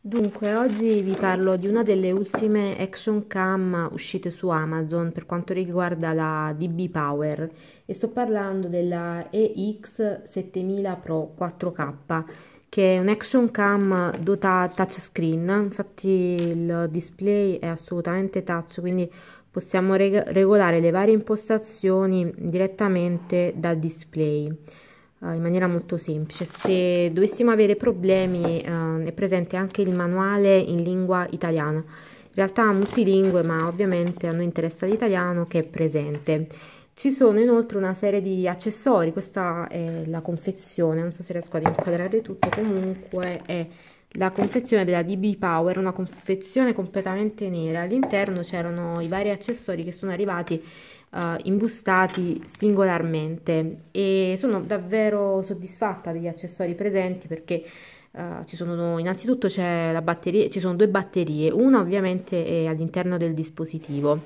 Dunque, oggi vi parlo di una delle ultime action cam uscite su Amazon per quanto riguarda la DB Power e sto parlando della EX7000 Pro 4K che è un'action cam dotata touchscreen, infatti il display è assolutamente touch, quindi possiamo reg regolare le varie impostazioni direttamente dal display. Eh, in maniera molto semplice. Se dovessimo avere problemi uh, è presente anche il manuale in lingua italiana. In realtà multilingue ma ovviamente a noi interessa l'italiano che è presente. Ci sono inoltre una serie di accessori, questa è la confezione, non so se riesco ad inquadrare tutto, comunque è la confezione della DB Power, una confezione completamente nera. All'interno c'erano i vari accessori che sono arrivati uh, imbustati singolarmente e sono davvero soddisfatta degli accessori presenti perché uh, ci sono innanzitutto batteria, ci sono due batterie, una ovviamente è all'interno del dispositivo.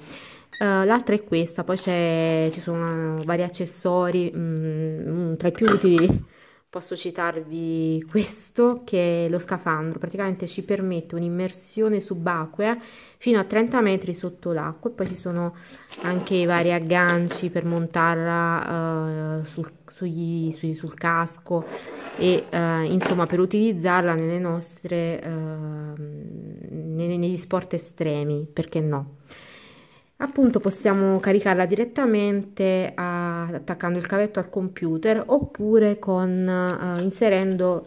Uh, l'altra è questa, poi ci sono vari accessori, mh, mm, mm, tra i più utili posso citarvi questo che è lo scafandro praticamente ci permette un'immersione subacquea fino a 30 metri sotto l'acqua e poi ci sono anche i vari agganci per montarla uh, sul, sugli, sugli, sul, casco e uh, insomma per utilizzarla nelle nostre uh, negli sport estremi perché no appunto possiamo caricarla direttamente a, attaccando il cavetto al computer oppure con, eh, inserendo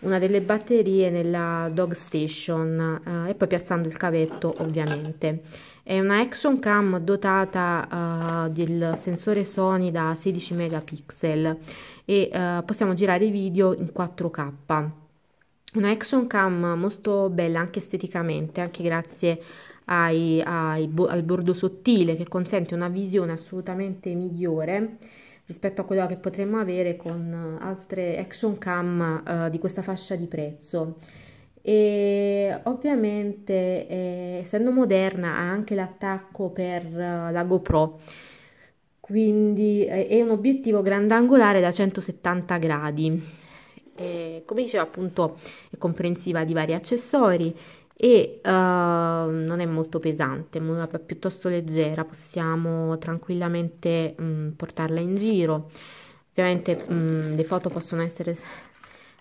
una delle batterie nella dog station eh, e poi piazzando il cavetto ovviamente è una action cam dotata eh, del sensore Sony da 16 megapixel e eh, possiamo girare i video in 4K una action cam molto bella anche esteticamente anche grazie a ai, ai, al bordo sottile che consente una visione assolutamente migliore rispetto a quella che potremmo avere con eh, altre action cam eh, di questa fascia di prezzo e ovviamente eh, essendo moderna ha anche l'attacco per eh, la GoPro quindi eh, è un obiettivo grandangolare da 170 gradi come dicevo appunto è comprensiva di vari accessori e uh, molto pesante, una piuttosto leggera, possiamo tranquillamente mh, mm, portarla in giro. Ovviamente mh, mm, le foto possono essere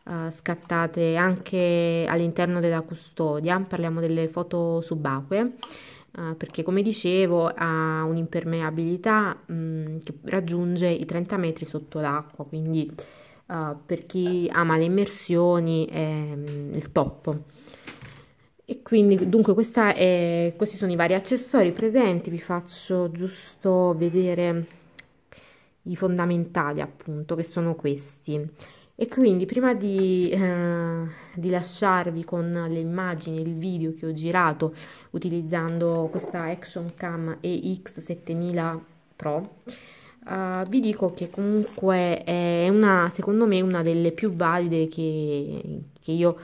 uh, scattate anche all'interno della custodia, parliamo delle foto subacquee. Uh, perché come dicevo ha un'impermeabilità mm, che raggiunge i 30 metri sotto l'acqua quindi uh, per chi ama le immersioni è il top quindi dunque è, questi sono i vari accessori presenti vi faccio giusto vedere i fondamentali appunto che sono questi e quindi prima di, eh, di lasciarvi con le immagini il video che ho girato utilizzando questa action cam EX7000 Pro Uh, vi dico che comunque è una, secondo me, una delle più valide che, che io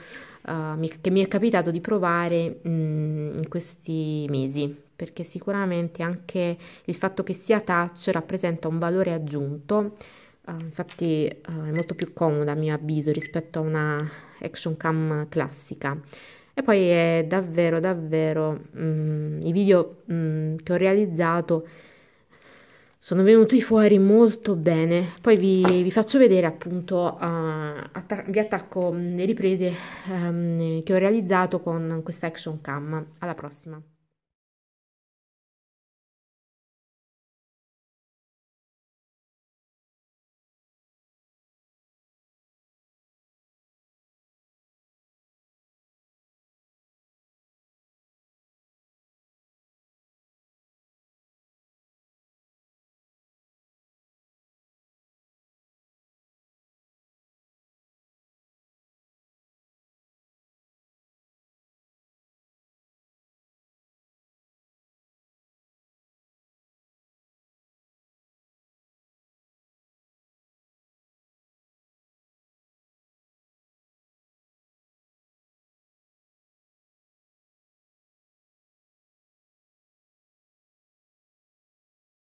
uh, mi, che mi è capitato di provare mh, mm, in questi mesi perché sicuramente anche il fatto che sia touch rappresenta un valore aggiunto uh, infatti è molto più comoda a mio avviso rispetto a una action cam classica e poi è davvero davvero mh, mm, i video mh, mm, che ho realizzato sono venuti fuori molto bene poi vi, vi faccio vedere appunto uh, atta vi attacco le riprese um, che ho realizzato con questa action cam alla prossima